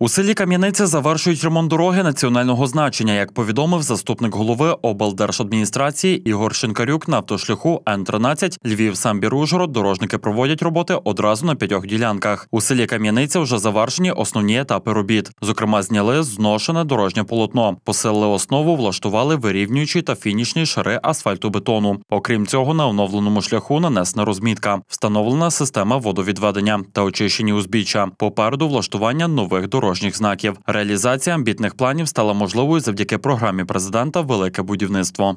У селі Кам'яниця завершують ремонт дороги національного значення, як повідомив заступник голови облдержадміністрації Ігор Шинкарюк на автошляху Н-13 Львів самбір Ужгород дорожники проводять роботи одразу на п'ятьох ділянках. У селі Кам'яниця вже завершені основні етапи робіт. Зокрема, зняли зношене дорожнє полотно, посилили основу, влаштували вирівнюючі та фінішні шари асфальтобетону. Окрім цього, на оновленому шляху нанесена розмітка, встановлена система водовідведення та очищені узбіччя. Попереду влаштування нових дорог дорожніх знаків. Реалізація амбітних планів стала можливою завдяки програмі президента Велике будівництво.